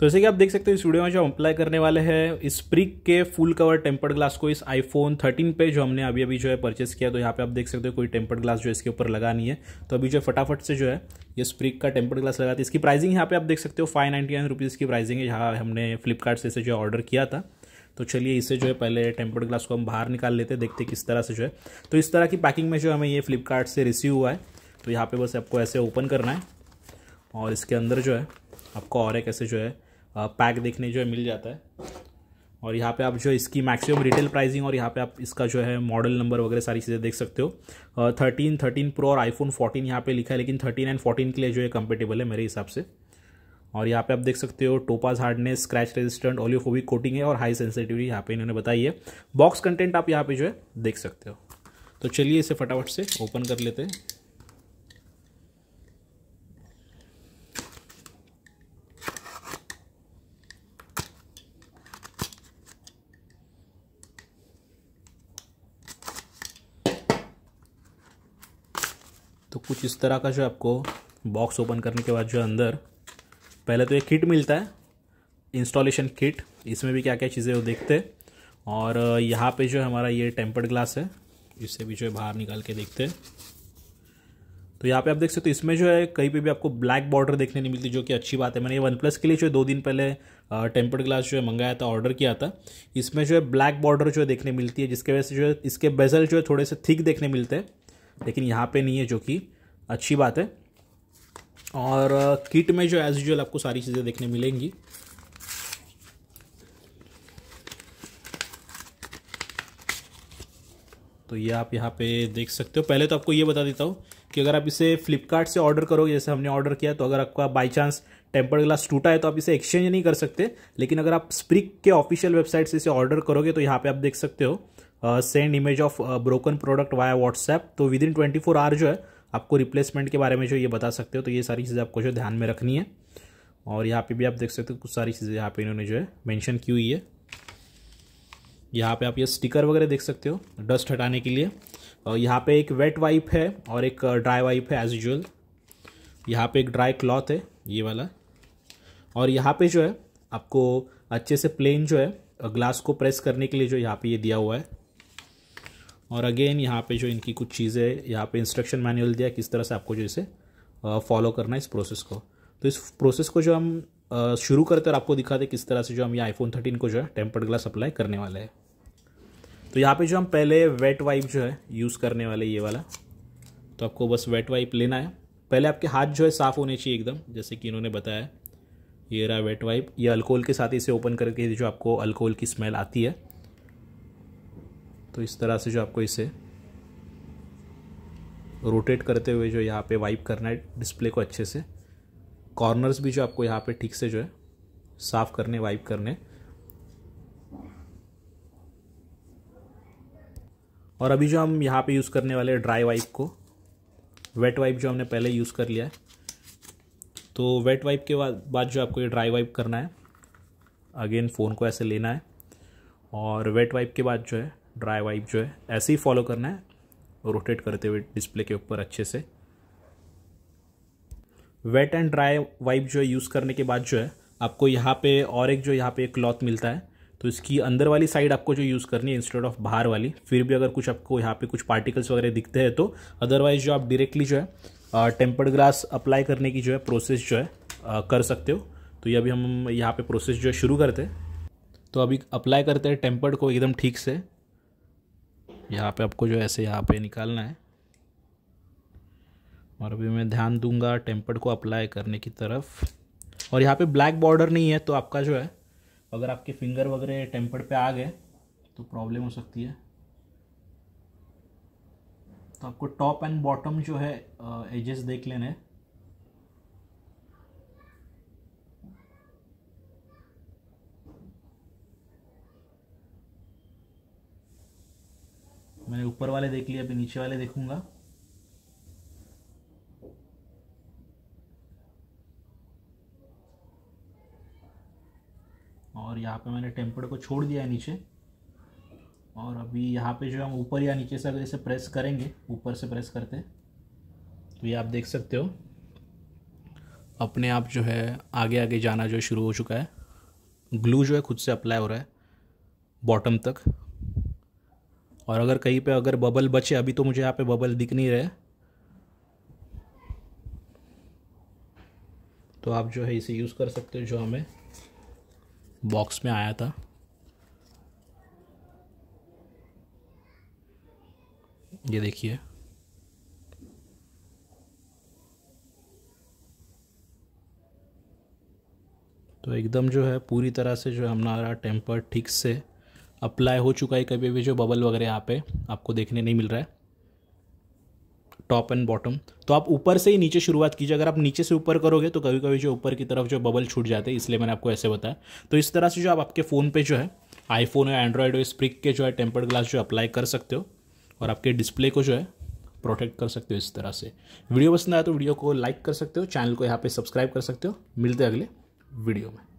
तो जैसे कि आप देख सकते हो इस वीडियो में जो हम अप्लाई करने वाले हैं इस प्रिक के फुल कवर टेम्पर्ड ग्लास को इस आईफोन 13 पे जो हमने अभी अभी जो है परचेस किया तो यहाँ पे आप देख सकते हो कोई टेम्पर्ड ग्लास जो है इसके ऊपर लगा नहीं है तो अभी जो फटाफट से जो है ये स्प्रिक का टेम्पर्ड ग्लास है इसकी प्राइसिंग यहाँ पे आप देख सकते हो फाइव नाइन्टी नाइन रुपीज़ की प्राइसिंग है जहाँ हमने फ्लिपकार्ट से इसे जो ऑर्डर किया था तो चलिए इसे जो है पहले टेम्पर्ड ग्लास को हम बाहर निकाल लेते हैं देखते किस तरह से जो है तो इस तरह की पैकिंग में जो हमें ये फ्लिपकार्ट से रिसीव हुआ है तो यहाँ पर बस आपको ऐसे ओपन करना है और इसके अंदर जो है आपको और एक ऐसे जो है पैक देखने जो है मिल जाता है और यहाँ पे आप जो इसकी मैक्सिमम रिटेल प्राइसिंग और यहाँ पे आप इसका जो है मॉडल नंबर वगैरह सारी चीज़ें देख सकते हो थर्टीन थर्टीन प्रो और आईफोन फोर्टीन यहाँ पे लिखा है लेकिन थर्टीन एंड फोर्टीन के लिए जो है कंपेटेबल है मेरे हिसाब से और यहाँ पे आप देख सकते हो topaz hardness scratch resistant oleophobic coating है और हाई सेंसिटिविटी यहाँ पे इन्होंने बताई है बॉक्स कंटेंट आप यहाँ पे जो है देख सकते हो तो चलिए इसे फटाफट से ओपन कर लेते हैं तो कुछ इस तरह का जो आपको बॉक्स ओपन करने के बाद जो अंदर पहले तो एक किट मिलता है इंस्टॉलेशन किट इसमें भी क्या क्या चीज़ें वो देखते हैं और यहाँ पे जो हमारा ये टेम्पर्ड ग्लास है इससे भी जो है बाहर निकाल के देखते हैं तो यहाँ पे आप देख सकते हो तो इसमें जो है कहीं पे भी आपको ब्लैक बॉर्डर देखने नहीं मिलती जो कि अच्छी बात है मैंने ये वन प्लस के लिए जो है दो दिन पहले टेम्पर्ड ग्लास जो है मंगाया था ऑर्डर किया था इसमें जो है ब्लैक बॉर्डर जो है देखने मिलती है जिसके वजह से जो है इसके बेजल जो है थोड़े से थिक देखने मिलते हैं लेकिन यहाँ पे नहीं है जो कि अच्छी बात है और किट uh, में जो एज़ यूजल आपको सारी चीज़ें देखने मिलेंगी तो ये आप यहाँ पे देख सकते हो पहले तो आपको ये बता देता हूँ कि अगर आप इसे फ्लिपकार्ट से ऑर्डर करोगे जैसे हमने ऑर्डर किया तो अगर आपका बाई चांस टेम्पर ग्लास टूटा है तो आप इसे एक्सचेंज नहीं कर सकते लेकिन अगर आप स्प्रिक के ऑफिशियल वेबसाइट से इसे ऑर्डर करोगे तो यहाँ पे आप देख सकते हो send image of broken product via WhatsApp तो within twenty four hour जो है आपको रिप्लेसमेंट के बारे में जो ये बता सकते हो तो ये सारी चीज़ें आपको जो ध्यान में रखनी है और यहाँ पे भी आप देख सकते हो कुछ सारी चीज़ें यहाँ पे इन्होंने जो है मेंशन की हुई है यहाँ पे आप ये स्टिकर वगैरह देख सकते हो डस्ट हटाने के लिए और यहाँ पे एक वेट वाइप है और एक ड्राई वाइप है एज यूजल यहाँ पे एक ड्राई क्लॉथ है ये वाला और यहाँ पे जो है आपको अच्छे से प्लेन जो है ग्लास को प्रेस करने के लिए जो यहाँ पे ये दिया हुआ है और अगेन यहाँ पे जो इनकी कुछ चीज़ें यहाँ पे इंस्ट्रक्शन मैनुअल दिया किस तरह से आपको जो इसे फॉलो करना है इस प्रोसेस को तो इस प्रोसेस को जो हम शुरू करते और आपको दिखाते किस तरह से जो हम ये आईफोन थर्टीन को जो है टेम्पर्ड ग्लास अप्लाई करने वाले हैं तो यहाँ पे जो हम पहले वेट वाइप जो है यूज़ करने वाले ये वाला तो आपको बस वेट वाइप लेना है पहले आपके हाथ जो है साफ़ होने चाहिए एकदम जैसे कि इन्होंने बताया ये रहा वेट वाइप ये अल्कोहल के साथ इसे ओपन करके जो आपको अल्कोहल की स्मेल आती है तो इस तरह से जो आपको इसे रोटेट करते हुए जो यहाँ पे वाइप करना है डिस्प्ले को अच्छे से कॉर्नर्स भी जो आपको यहाँ पे ठीक से जो है साफ करने वाइप करने और अभी जो हम यहाँ पे यूज़ करने वाले ड्राई वाइप को वेट वाइप जो हमने पहले यूज़ कर लिया है तो वेट वाइप के बाद जो आपको ये ड्राई वाइप करना है अगेन फ़ोन को ऐसे लेना है और वेट वाइप के बाद जो है ड्राई वाइप जो है ऐसे ही फॉलो करना है रोटेट करते हुए डिस्प्ले के ऊपर अच्छे से वेट एंड ड्राई वाइप जो है यूज़ करने के बाद जो है आपको यहाँ पे और एक जो यहाँ पे क्लॉथ मिलता है तो इसकी अंदर वाली साइड आपको जो यूज़ करनी है इंस्टेड ऑफ बाहर वाली फिर भी अगर कुछ आपको यहाँ पे कुछ पार्टिकल्स वगैरह दिखते हैं तो अदरवाइज जो आप डायरेक्टली जो है टेम्पर्ड ग्रास अप्लाई करने की जो है प्रोसेस जो है आ, कर सकते हो तो ये अभी हम यहाँ पर प्रोसेस जो है शुरू करते तो अभी अप्लाई करते हैं टेम्पर्ड को एकदम ठीक से यहाँ पर आपको जो ऐसे यहाँ पर निकालना है और अभी मैं ध्यान दूंगा टेम्पर्ड को अप्लाई करने की तरफ और यहाँ पे ब्लैक बॉर्डर नहीं है तो आपका जो है अगर आपके फिंगर वगैरह टेम्पर्ड पे आ गए तो प्रॉब्लम हो सकती है तो आपको टॉप एंड बॉटम जो है एजेस देख लेने मैंने ऊपर वाले देख लिए अभी नीचे वाले देखूंगा और यहाँ पे मैंने टेम्पर को छोड़ दिया है नीचे और अभी यहाँ पे जो हम ऊपर या नीचे से अगर इसे प्रेस करेंगे ऊपर से प्रेस करते तो ये आप देख सकते हो अपने आप जो है आगे आगे जाना जो शुरू हो चुका है ग्लू जो है खुद से अप्लाई हो रहा है बॉटम तक और अगर कहीं पे अगर बबल बचे अभी तो मुझे यहाँ पे बबल दिख नहीं रहे तो आप जो है इसे यूज़ कर सकते हो जो हमें बॉक्स में आया था ये देखिए तो एकदम जो है पूरी तरह से जो है हमारा टेम्पर ठीक से अप्लाई हो चुका है कभी भी जो बबल वगैरह यहाँ पे आपको देखने नहीं मिल रहा है टॉप एंड बॉटम तो आप ऊपर से ही नीचे शुरुआत कीजिए अगर आप नीचे से ऊपर करोगे तो कभी कभी जो ऊपर की तरफ जो बबल छूट जाते हैं इसलिए मैंने आपको ऐसे बताया तो इस तरह से जो आप आपके फ़ोन पे जो है आईफोन या एंड्रॉयड हो स्प्रिक के जो है टेम्पर्ड ग्लास जो अप्लाई कर सकते हो और आपके डिस्प्ले को जो है प्रोटेक्ट कर सकते हो इस तरह से वीडियो पसंद आया तो वीडियो को लाइक कर सकते हो चैनल को यहाँ पर सब्सक्राइब कर सकते हो मिलते हैं अगले वीडियो में